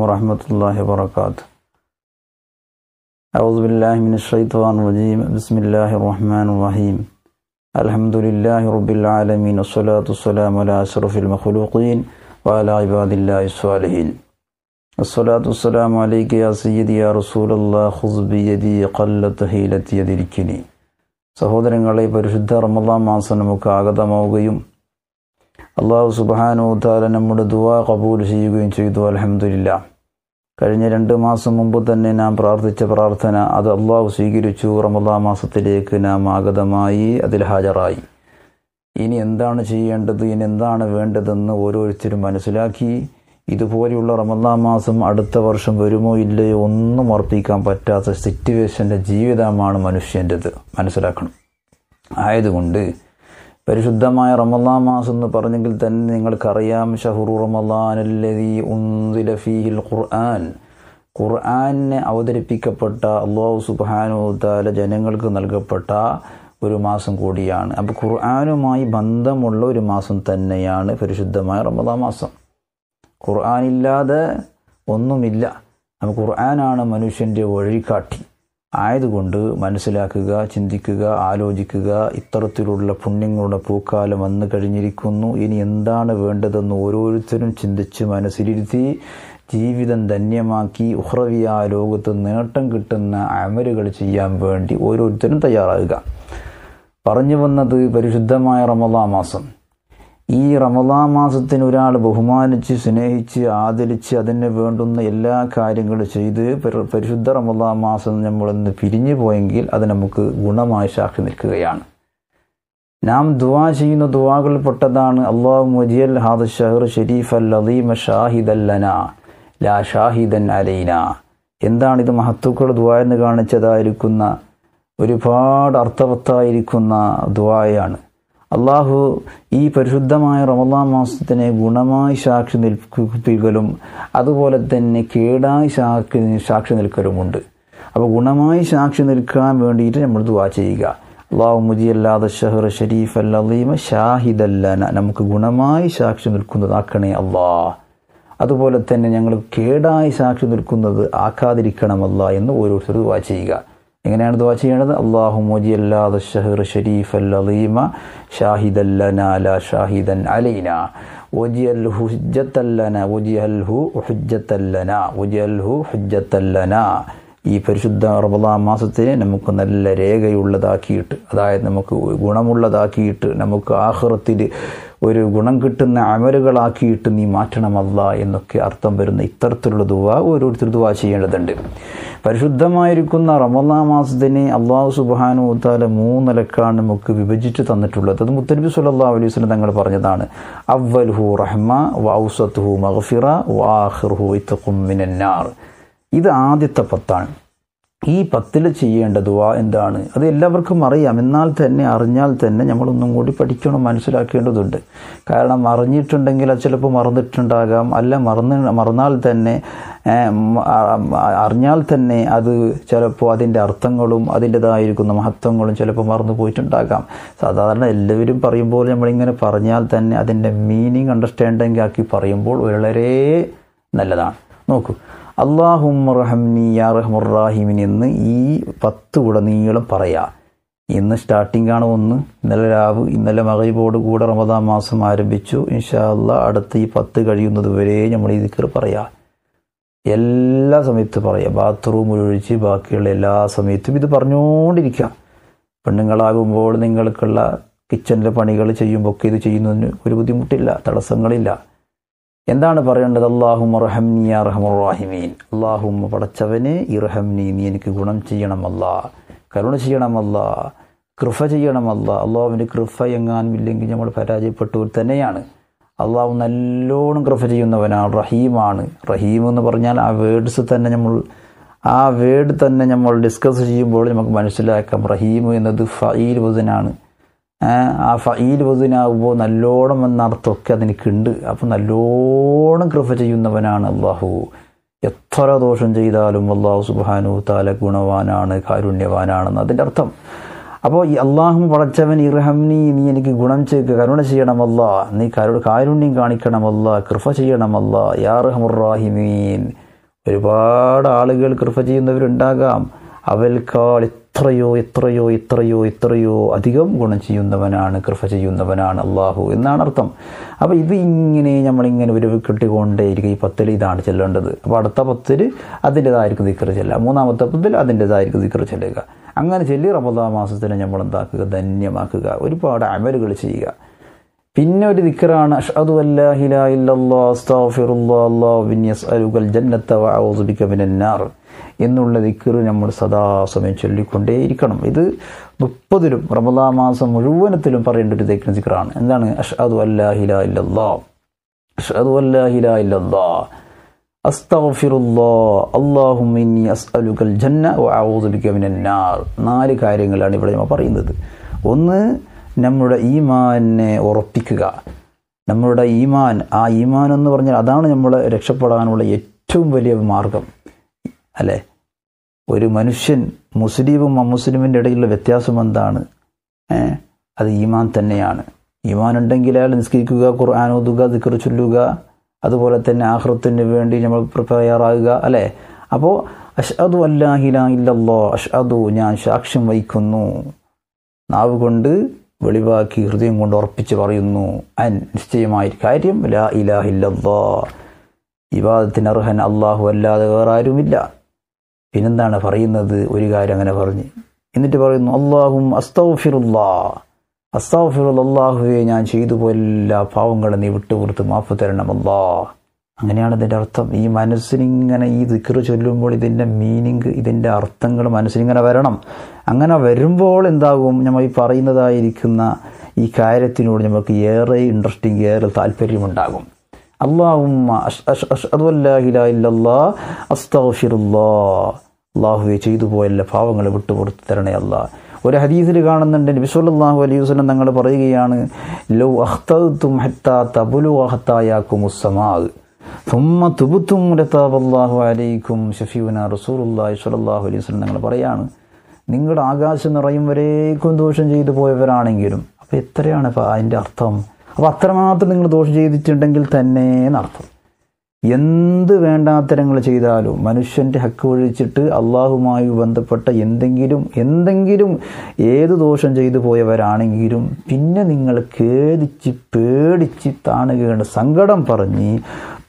ورحمة الله وبركاته أعوذ بالله من الشيطان الرجيم بسم الله الرحمن الرحيم الحمد لله رب العالمين والصلاة والسلام على أشرف المخلوقين وعلى عباد الله الصالحين الصلاة والسلام عليك يا سيدي يا رسول الله خذ بيدي قلت هيلة يدركني علي برشدة رمضان മാസം നമുക്ക് موغيوم അള്ളാഹു സുബാനൂത്താല നമ്മുടെ ദുവാ കബൂൽ ചെയ്യുകയും ചെയ്തു അലഹമില്ല കഴിഞ്ഞ രണ്ട് മാസം മുമ്പ് തന്നെ നാം പ്രാർത്ഥിച്ച പ്രാർത്ഥന അത് അള്ളാഹു സ്വീകരിച്ചു റമദാ മാസത്തിലേക്ക് നാം ആഗതമായി അതിൽ ഹാജരായി ഇനി എന്താണ് ചെയ്യേണ്ടത് ഇനി എന്താണ് വേണ്ടതെന്ന് ഓരോരുത്തരും മനസ്സിലാക്കി ഇതുപോലെയുള്ള റമദാ മാസം അടുത്ത വർഷം വരുമോ ഇല്ലയോ ഒന്നും ഉറപ്പിക്കാൻ പറ്റാത്ത സിറ്റുവേഷൻ്റെ ജീവിതമാണ് മനുഷ്യൻ്റെത് മനസ്സിലാക്കണം ആയതുകൊണ്ട് പരിശുദ്ധമായ റമല്ലാ മാസം എന്ന് പറഞ്ഞെങ്കിൽ തന്നെ നിങ്ങൾക്കറിയാം ഷഹുറു റമലാനല്ലതി ഉന്തില ഫീഹിൽ ഖുർആൻ ഖുർആനെ അവതരിപ്പിക്കപ്പെട്ട അള്ളാഹു സുബാനുത്താല ജനങ്ങൾക്ക് നൽകപ്പെട്ട ഒരു മാസം കൂടിയാണ് അപ്പോൾ ഖുർആാനുമായി ബന്ധമുള്ള ഒരു മാസം തന്നെയാണ് പരിശുദ്ധമായ റമദാ മാസം ഖുർആാനില്ലാതെ ഒന്നുമില്ല അപ്പോൾ ഖുർആാനാണ് മനുഷ്യൻ്റെ വഴികാട്ടി ആയതുകൊണ്ട് മനസ്സിലാക്കുക ചിന്തിക്കുക ആലോചിക്കുക ഇത്തരത്തിലുള്ള പുണ്യങ്ങളുടെ പൂക്കാലം വന്ന് കഴിഞ്ഞിരിക്കുന്നു ഇനി എന്താണ് വേണ്ടതെന്ന് ഓരോരുത്തരും ചിന്തിച്ച് മനസ്സിലിരുത്തി ജീവിതം ധന്യമാക്കി ഉഹ്രവിയ ലോകത്ത് നേട്ടം കിട്ടുന്ന അമലുകൾ ചെയ്യാൻ വേണ്ടി ഓരോരുത്തരും തയ്യാറാകുക പറഞ്ഞു വന്നത് പരിശുദ്ധമായ റമദാ മാസം ഈ റമദാ മാസത്തിന് ഒരാൾ ബഹുമാനിച്ച് സ്നേഹിച്ച് ആദരിച്ച് അതിന് വേണ്ടുന്ന എല്ലാ കാര്യങ്ങളും ചെയ്ത് പരിശുദ്ധ റമദാ മാസം നമ്മളിന്ന് പിരിഞ്ഞു പോയെങ്കിൽ അത് നമുക്ക് ഗുണമായി ശാഖി നിൽക്കുകയാണ് നാം ദുവാ ചെയ്യുന്ന ദുവാകളിൽപ്പെട്ടതാണ് അള്ളാഹു മുജിയൽ ഹാദ് ഷഹർ ഷെരീഫ് അൽ അലീമ ഷാഹിദല്ലന ലാ ഷാഹിദൻ അലൈന എന്താണ് ഇത് മഹത്തുക്കൾ എന്ന് കാണിച്ചതായിരിക്കുന്ന ഒരുപാട് അർത്ഥവത്തായിരിക്കുന്ന ദുവായാണ് അള്ളാഹു ഈ പരിശുദ്ധമായ റമദാൻ മാസത്തിനെ ഗുണമായി സാക്ഷി നിൽപ്പിക്കലും അതുപോലെ തന്നെ കേടായി സാക്ഷി സാക്ഷി നിൽക്കലുമുണ്ട് അപ്പോൾ ഗുണമായി സാക്ഷി നിൽക്കാൻ വേണ്ടിയിട്ട് നമ്മൾ ദുവാ ചെയ്യുക അള്ളാഹു മുജി അല്ലാതെ ഷഹർ ഷരീഫ് അല്ലീമ ഷാഹിദല്ലന നമുക്ക് ഗുണമായി സാക്ഷി ആക്കണേ അള്ളാഹ് അതുപോലെ തന്നെ ഞങ്ങൾ കേടായി സാക്ഷി നിൽക്കുന്നത് ആക്കാതിരിക്കണമല്ല എന്ന് ഓരോരുത്തർ ദുവാ ചെയ്യുക എങ്ങനെയാണ് ദുവാ ചെയ്യേണ്ടത് അള്ളാഹു മോജി അല്ലാ ഷഹർ ഷരീഫ് അല്ലീമ അല്ല ഷാഹിദൻ അലൈന ഒജിയൽഹു ഹുജ്ജത്തല്ലന ഒജിയൽഹു ഹുജ്ജത്തല്ലന ഒജിയൽഹു ഹുജ്ജത്തല്ലന ഈ പരിശുദ്ധ റമദാൻ മാസത്തിനെ നമുക്ക് നല്ല രേഖയുള്ളതാക്കിയിട്ട് അതായത് നമുക്ക് ഗുണമുള്ളതാക്കിയിട്ട് നമുക്ക് ആഹ്റത്തിൽ ഒരു ഗുണം കിട്ടുന്ന അമലുകളാക്കിയിട്ട് നീ മാറ്റണമല്ല എന്നൊക്കെ അർത്ഥം വരുന്ന ഇത്തരത്തിലുള്ള ദുവ ഓരോരുത്തർ ദുവ ചെയ്യേണ്ടതുണ്ട് പരിശുദ്ധമായിരിക്കുന്ന റമദാ മാസത്തിനെ അള്ളാഹു സുബാനു താല മൂന്നിലക്കാണ് നമുക്ക് വിഭജിച്ച് തന്നിട്ടുള്ളത് അത് മുത്തനബി സുല്ലാ അലൈഹി സ്വലം തങ്ങൾ പറഞ്ഞതാണ് ഹു റഹ്മ വൗസത്ത് ഹു മഹഫിറ വാഹിർ ഹു മിനന്നാർ ഇത് ആദ്യത്തെ പത്താണ് ഈ പത്തിൽ ചെയ്യേണ്ട ദുവ എന്താണ് അത് എല്ലാവർക്കും അറിയാം എന്നാൽ തന്നെ അറിഞ്ഞാൽ തന്നെ നമ്മളൊന്നും കൂടി പഠിക്കണം മനസ്സിലാക്കേണ്ടതുണ്ട് കാരണം അറിഞ്ഞിട്ടുണ്ടെങ്കിൽ അത് ചിലപ്പോൾ മറന്നിട്ടുണ്ടാകാം അല്ല മറന്ന് മറന്നാൽ തന്നെ അറിഞ്ഞാൽ തന്നെ അത് ചിലപ്പോൾ അതിൻ്റെ അർത്ഥങ്ങളും അതിൻ്റെതായിരിക്കുന്ന മഹത്വങ്ങളും ചിലപ്പോൾ മറന്നു പോയിട്ടുണ്ടാകാം സാധാരണ എല്ലാവരും പറയുമ്പോൾ നമ്മളിങ്ങനെ പറഞ്ഞാൽ തന്നെ അതിൻ്റെ മീനിങ് അണ്ടർസ്റ്റാൻഡിങ് ആക്കി പറയുമ്പോൾ വളരെ നല്ലതാണ് നോക്കൂ അള്ളാഹുറഹംനി യാ എന്ന് ഈ പത്ത് ഉടനീളം പറയാം ഇന്ന് സ്റ്റാർട്ടിംഗ് ആണ് ഒന്ന് ഇന്നലെ രാവ് ഇന്നലെ മകയിബോട് കൂടെ റമദാ മാസം ആരംഭിച്ചു ഇൻഷാ അടുത്ത് അടുത്ത ഈ പത്ത് കഴിയുന്നത് വരെ നമ്മൾ ഈ ദിക്കർ പറയാം എല്ലാ സമയത്തും പറയാം ബാത്റൂം ഒഴിച്ച് ബാക്കിയുള്ള എല്ലാ സമയത്തും ഇത് പറഞ്ഞുകൊണ്ടിരിക്കുക പെണ്ണുങ്ങളാകുമ്പോൾ നിങ്ങൾക്കുള്ള കിച്ചണിലെ പണികൾ ചെയ്യുമ്പോൾ ഒക്കെ ഇത് ചെയ്യുന്നതിന് ഒരു ബുദ്ധിമുട്ടില്ല തടസ്സങ്ങളില്ല എന്താണ് പറയേണ്ടത് അള്ളാഹു റഹംനി അറഹമുറാഹിമീൻ അള്ളാഹും പടച്ചവന് ഇറഹംനി നീ എനിക്ക് ഗുണം ചെയ്യണമല്ല കരുണ ചെയ്യണമല്ല കൃഫ ചെയ്യണമല്ല അള്ളാഹുവിന് കൃഫ എങ്ങാനുമില്ലെങ്കിൽ നമ്മൾ പരാജയപ്പെട്ടവർ തന്നെയാണ് അള്ളാഹു നല്ലോണം കൃഫ ചെയ്യുന്നവനാണ് റഹീമാണ് റഹീം എന്ന് പറഞ്ഞാൽ ആ വേർഡ്സ് തന്നെ നമ്മൾ ആ വേർഡ് തന്നെ നമ്മൾ ഡിസ്കസ് ചെയ്യുമ്പോൾ നമുക്ക് മനസ്സിലാക്കാം റഹീം എന്നത് ഫൈൽ വസനാണ് ആ ഫീൽ വധുനാവുമ്പോൾ നല്ലോണം എന്ന അർത്ഥമൊക്കെ അതെനിക്കുണ്ട് അപ്പോൾ നല്ലോണം കൃപ ചെയ്യുന്നവനാണ് അള്ളാഹു എത്ര ദോഷം ചെയ്താലും അള്ളാഹു സുബാനു താല ഗുണവാനാണ് കാരുണ്യവാനാണെന്ന് അതിൻ്റെ അർത്ഥം അപ്പോൾ ഈ അള്ളാഹു പടച്ചവൻ ഇറഹംനി നീ എനിക്ക് ഗുണം ചെയ്യുക കരുണ ചെയ്യണമല്ല നീ കരു കാരുണ്യം കാണിക്കണമല്ല കൃപ ചെയ്യണമല്ല യാർഹമുറാഹിമീൻ ഒരുപാട് ആളുകൾ കൃപ ചെയ്യുന്നവരുണ്ടാകാം അവൽക്കാൾ എത്രയോ എത്രയോ എത്രയോ എത്രയോ അധികം ഗുണം ചെയ്യുന്നവനാണ് കൃപ ചെയ്യുന്നവനാണ് അള്ളാഹു എന്നാണ് അർത്ഥം അപ്പോൾ ഇത് ഇങ്ങനെ നമ്മളിങ്ങനെ ഉരുവിക്കിട്ടുകൊണ്ടേയിരിക്കും ഈ പത്തിൽ ഇതാണ് ചെല്ലേണ്ടത് അപ്പോൾ അടുത്ത പത്തിൽ അതിൻ്റെതായിരിക്കും ദിക്കർ ചെല്ലുക മൂന്നാമത്തെ പത്തിൽ അതിൻ്റെതായിരിക്കും ദിക്കർ ചെല്ലുക അങ്ങനെ ചെല്ലി റമദാ മാസത്തിന് നമ്മൾ എന്താക്കുക ധന്യമാക്കുക ഒരുപാട് അമലുകൾ ചെയ്യുക പിന്നെ ഒരു ദിക്കറാണ് അഷ്ഹദു ഇല്ലാ ഇല്ലല്ലാഹ് അസ്തഗ്ഫിറുല്ലാഹ് അല്ലാഹു ബിൻ യസ്അലുകൽ ബിക മിനന്നാർ എന്നുള്ള ദിക്കറ് നമ്മൾ സദാസമയം സമയം ചൊല്ലിക്കൊണ്ടേയിരിക്കണം ഇത് മുപ്പതിലും റമദാ മാസം മുഴുവനത്തിലും പറയേണ്ട ഒരു ദിക്കർ ദിക്കറാണ് എന്താണ് അഷ്അദു അല്ലാഹില ഇല്ലല്ലാ അഷ്അദു അല്ലാഹില ഇല്ലല്ലാ അസ്തഫിറുല്ലാ അള്ളാഹുമിനി അസ്അലുക്കൽ ജന്ന ബിക മിനന്നാർ നാല് കാര്യങ്ങളാണ് ഇവിടെ നമ്മൾ പറയുന്നത് ഒന്ന് നമ്മുടെ ഈമാനെ ഉറപ്പിക്കുക നമ്മളുടെ ഈമാൻ ആ ഈമാൻ എന്ന് പറഞ്ഞാൽ അതാണ് നമ്മളെ രക്ഷപ്പെടാനുള്ള ഏറ്റവും വലിയ മാർഗം അല്ലേ ഒരു മനുഷ്യൻ മുസ്ലിമും അമുസ്ലിമിൻ്റെ ഇടയിലുള്ള വ്യത്യാസം എന്താണ് അത് ഈമാൻ തന്നെയാണ് ഈമാൻ ഉണ്ടെങ്കിൽ അയാൾ നിസ്കരിക്കുക ഖുർആൻ ഓതുക ദിക്കർ ചൊല്ലുക അതുപോലെ തന്നെ ആഹ്റത്തിന് വേണ്ടി നമ്മൾ പ്രിപ്പയറാകുക അല്ലേ അപ്പോൾ അഷ്അദു അല്ലാഹില ഇല്ലല്ലോ അഷ്അദു ഞാൻ സാക്ഷ്യം വഹിക്കുന്നു നാവ് കൊണ്ട് വെളിവാക്കി ഹൃദയം കൊണ്ട് ഉറപ്പിച്ച് പറയുന്നു അൻ നിശ്ചയമായ കാര്യം ലാ ഇലാഹില്ലല്ലോ വിവാദത്തിന് അർഹൻ അള്ളാഹു അല്ലാതെ വേറെ ആരുമില്ല പിന്നെന്താണ് പറയുന്നത് ഒരു കാര്യം അങ്ങനെ പറഞ്ഞ് എന്നിട്ട് പറയുന്നു അള്ളാഹും അസ്തൗഫിറുല്ലാ അസ്താഫിറുൽ അള്ളാഹുവെ ഞാൻ ചെയ്തു പോലെല്ലാ പാവങ്ങളും നീ വിട്ടുപുറത്ത് മാപ്പ് തരണം അല്ലാ അങ്ങനെയാണ് ഇതിൻ്റെ അർത്ഥം ഈ മനസ്സിനിങ്ങനെ ഈ ദിക്കർ ചൊല്ലുമ്പോൾ ഇതിൻ്റെ മീനിങ് ഇതിൻ്റെ അർത്ഥങ്ങൾ മനസ്സിനിങ്ങനെ വരണം അങ്ങനെ വരുമ്പോൾ എന്താകും നമ്മൾ ഈ പറയുന്നതായിരിക്കുന്ന ഈ കാര്യത്തിനോട് നമുക്ക് ഏറെ ഇൻട്രസ്റ്റിംഗ് ഏറെ താല്പര്യമുണ്ടാകും അള്ളാഹുമ്മ അതുമല്ലാഹില ഇല്ലല്ലാ അസ്തൗഫിറുല്ലാ അള്ളാഹുവെ ചെയ്തു പോയ എല്ലാ വിട്ടുപുറത്ത് തരണേ അല്ല ഒരു ഹദീസിൽ കാണുന്നുണ്ട് നബിസ്വല്ലാഹു അലൈഹി വസ്ലം തങ്ങൾ പറയുകയാണ് ലൗ അഹ്തും ഹത്താ തബുലു അഹത്തായാക്കും ഉസ്സമാവ് തുമ്മ അലൈക്കും അലൈഹി പറയാണ് നിങ്ങളുടെ ആകാശം നിറയും വരേക്കും ദോഷം ചെയ്തു പോയവരാണെങ്കിലും അപ്പോൾ എത്രയാണ് അതിൻ്റെ അർത്ഥം അപ്പോൾ അത്രമാത്രം നിങ്ങൾ ദോഷം ചെയ്തിട്ടുണ്ടെങ്കിൽ തന്നെ എന്നർത്ഥം എന്ത് വേണ്ടാത്തരങ്ങൾ ചെയ്താലും മനുഷ്യൻ്റെ ഹക്ക് ഒഴിച്ചിട്ട് അള്ളാഹുമായി ബന്ധപ്പെട്ട എന്തെങ്കിലും എന്തെങ്കിലും ഏത് ദോഷം ചെയ്തു പോയവരാണെങ്കിലും പിന്നെ നിങ്ങൾ ഖേദിച്ച് പേടിച്ച് താണുകയാണ് സങ്കടം പറഞ്ഞ്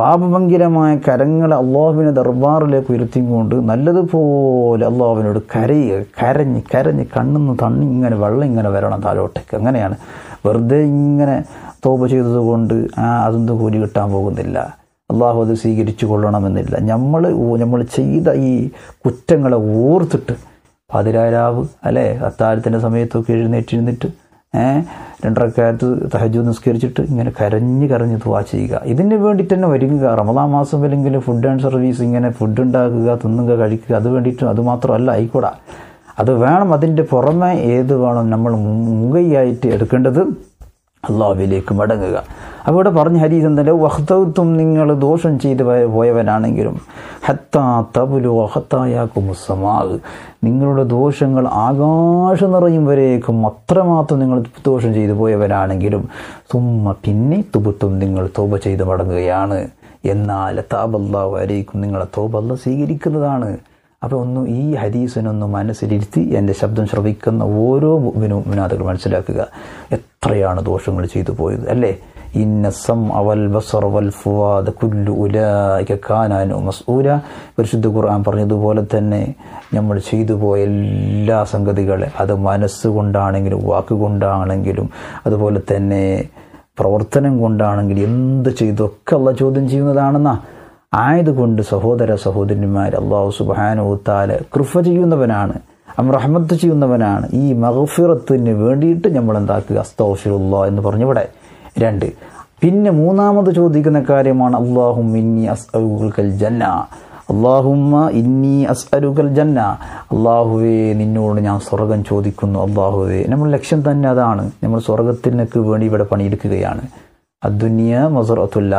പാപഭങ്കിരമായ കരങ്ങളെ അള്ളാഹുവിനെ ദർബാറിലേക്ക് കൊണ്ട് നല്ലതുപോലെ അള്ളാഹുവിനോട് കരയുക കരഞ്ഞ് കരഞ്ഞ് കണ്ണെന്ന് തണ്ണി ഇങ്ങനെ വെള്ളം ഇങ്ങനെ വരണം താഴോട്ടേക്ക് അങ്ങനെയാണ് വെറുതെ ഇങ്ങനെ തോപ ചെയ്തതുകൊണ്ട് ആ അതൊന്നും കൂലി കിട്ടാൻ പോകുന്നില്ല അള്ളാഹു അത് സ്വീകരിച്ചു കൊള്ളണമെന്നില്ല നമ്മൾ നമ്മൾ ചെയ്ത ഈ കുറ്റങ്ങളെ ഓർത്തിട്ട് പതിരാരാവ് അല്ലേ അത്താഴത്തിൻ്റെ സമയത്തൊക്കെ എഴുന്നേറ്റിരുന്നിട്ട് രണ്ടരക്കാലത്ത് തഹജു നിസ്കരിച്ചിട്ട് ഇങ്ങനെ കരഞ്ഞ് കരഞ്ഞ് തുവാ ചെയ്യുക ഇതിന് വേണ്ടിയിട്ട് തന്നെ വരുക റമദാ മാസം അല്ലെങ്കിൽ ഫുഡ് ആൻഡ് സർവീസ് ഇങ്ങനെ ഫുഡ് ഉണ്ടാക്കുക തിന്നുക കഴിക്കുക അത് വേണ്ടിയിട്ട് അതുമാത്രമല്ല ആയിക്കൂടാ അത് വേണം അതിൻ്റെ പുറമെ ഏത് വേണം നമ്മൾ മുൻകൈയായിട്ട് എടുക്കേണ്ടത് അള്ളാഹുവിലേക്ക് മടങ്ങുക അപ്പോൾ ഇവിടെ പറഞ്ഞ ഹരീസ് എന്തല്ലോ വഹ്തവത്വം നിങ്ങൾ ദോഷം ചെയ്ത് പോയവരാണെങ്കിലും ഹത്താ തബുലു ഹത്തായാക്കുമുസമാക് നിങ്ങളുടെ ദോഷങ്ങൾ ആകാശം നിറയും വരേക്കും അത്രമാത്രം നിങ്ങൾ ദോഷം ചെയ്തു പോയവരാണെങ്കിലും തുമ്മ പിന്നെ തുപുത്തും നിങ്ങൾ തോപ ചെയ്ത് മടങ്ങുകയാണ് എന്നാൽ താപല്ലാവായിരിക്കും നിങ്ങളെ തോപല്ല സ്വീകരിക്കുന്നതാണ് അപ്പോൾ ഒന്ന് ഈ ഹദീസിനൊന്ന് മനസ്സിലിരുത്തി എൻ്റെ ശബ്ദം ശ്രവിക്കുന്ന ഓരോ മുനാഥകൾ മനസ്സിലാക്കുക എത്രയാണ് ദോഷങ്ങൾ ചെയ്തു പോയത് അല്ലേ ഇന്നസം അവൽ ബസർ വൽ ഫുവാദ് കുല്ലു ഉലായിക്കാനു മസൂല പരിശുദ്ധ ഖുർആൻ പറഞ്ഞതുപോലെ തന്നെ നമ്മൾ ചെയ്തു പോയ എല്ലാ സംഗതികളെ അത് മനസ്സുകൊണ്ടാണെങ്കിലും വാക്കുകൊണ്ടാണെങ്കിലും അതുപോലെ തന്നെ പ്രവർത്തനം കൊണ്ടാണെങ്കിലും എന്ത് ചെയ്തൊക്കെ ഉള്ള ചോദ്യം ചെയ്യുന്നതാണെന്നാ ആയതുകൊണ്ട് സഹോദര സഹോദരന്മാർ അള്ളാഹു സുബാനുത്താല് കൃഫ ചെയ്യുന്നവനാണ് അവൻ റഹ്മത്ത് ചെയ്യുന്നവനാണ് ഈ മഹഫിറത്തിന് വേണ്ടിയിട്ട് നമ്മൾ എന്താക്കുക അസ്തോഫിറുല്ലാ എന്ന് പറഞ്ഞിവിടെ രണ്ട് പിന്നെ മൂന്നാമത് ചോദിക്കുന്ന കാര്യമാണ് അള്ളാഹും ഇന്നി അസ്അലുകൽ ജന്ന അള്ളാഹുമ്മ ഇന്നി അസ്അലുകൽ ജന്ന അള്ളാഹുവേ നിന്നോട് ഞാൻ സ്വർഗം ചോദിക്കുന്നു അള്ളാഹുവേ നമ്മൾ ലക്ഷ്യം തന്നെ അതാണ് നമ്മൾ സ്വർഗത്തിനൊക്കെ വേണ്ടി ഇവിടെ പണിയെടുക്കുകയാണ് അദ്ദുനിയ മൊസറത്തുൽ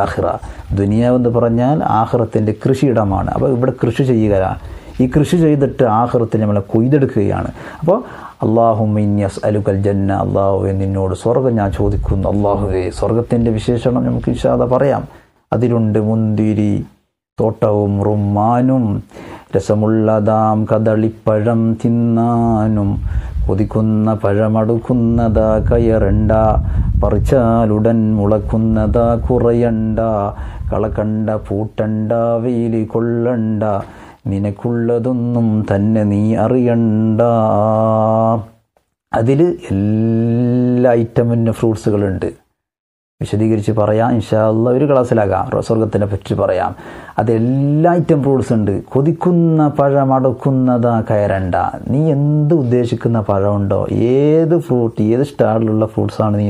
ദുനിയ എന്ന് പറഞ്ഞാൽ ആഹ്റത്തിൻ്റെ കൃഷിയിടമാണ് അപ്പോൾ ഇവിടെ കൃഷി ചെയ്യുക ഈ കൃഷി ചെയ്തിട്ട് ആഹ്റത്തിന് നമ്മളെ കൊയ്തെടുക്കുകയാണ് അപ്പോൾ അള്ളാഹുമിന്യസ് അലുകൽ ജന്ന അള്ളാഹുവെ നിന്നോട് സ്വർഗം ഞാൻ ചോദിക്കുന്നു അള്ളാഹുവെ സ്വർഗത്തിൻ്റെ വിശേഷണം നമുക്ക് വിശാദ പറയാം അതിലുണ്ട് മുന്തിരി തോട്ടവും റുമ്മാനും രസമുള്ളതാം കദളിപ്പഴം തിന്നാനും കൊതിക്കുന്ന പഴമടുക്കുന്നതാ കയറണ്ട പറിച്ചാലുടൻ മുളക്കുന്നതാ കുറയണ്ട കളക്കണ്ട പൂട്ടണ്ട വെയിലി കൊള്ളണ്ട നിനക്കുള്ളതൊന്നും തന്നെ നീ അറിയണ്ട അതിൽ എല്ലാ ഐറ്റമിൻ്റെ ഫ്രൂട്ട്സുകളുണ്ട് വിശദീകരിച്ച് പറയാം ഇൻഷാല്ല ഒരു ക്ലാസ്സിലാകാം സ്വർഗത്തിനെ പറ്റി പറയാം അതെല്ലാ ഐറ്റം ഫ്രൂട്ട്സ് ഉണ്ട് കൊതിക്കുന്ന പഴം അടക്കുന്നതാ കയറണ്ട നീ എന്ത് ഉദ്ദേശിക്കുന്ന പഴമുണ്ടോ ഏത് ഫ്രൂട്ട് ഏത് സ്റ്റാളിലുള്ള ഫ്രൂട്ട്സാണ് നീ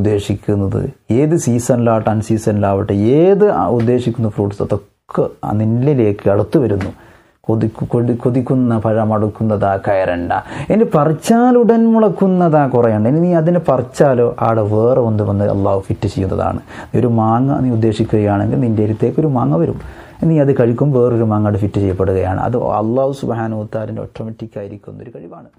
ഉദ്ദേശിക്കുന്നത് ഏത് സീസണിലാവട്ടെ അൺസീസണിലാവട്ടെ ഏത് ഉദ്ദേശിക്കുന്ന ഫ്രൂട്ട്സ് അതൊക്കെ നിന്നിലേക്ക് അടുത്തു വരുന്നു കൊതിക്കു കൊതി കൊതിക്കുന്ന പഴമടുക്കുന്നതാ കയറണ്ട ഇനി പറിച്ചാലുടൻ മുളക്കുന്നതാ കുറയണ്ട ഇനി നീ അതിനെ പറിച്ചാലോ ആടെ വേറെ ഒന്ന് വന്ന് അള്ളാഹു ഫിറ്റ് ചെയ്യുന്നതാണ് നീ ഒരു മാങ്ങ നീ ഉദ്ദേശിക്കുകയാണെങ്കിൽ നിൻ്റെ അടുത്തേക്ക് ഒരു മാങ്ങ വരും നീ അത് കഴിക്കും വേറൊരു മാങ്ങ ഫിറ്റ് ചെയ്യപ്പെടുകയാണ് അത് അള്ളാഹു സുബാനുത്താലിൻ്റെ ഓട്ടോമാറ്റിക് ഒരു കഴിവാണ്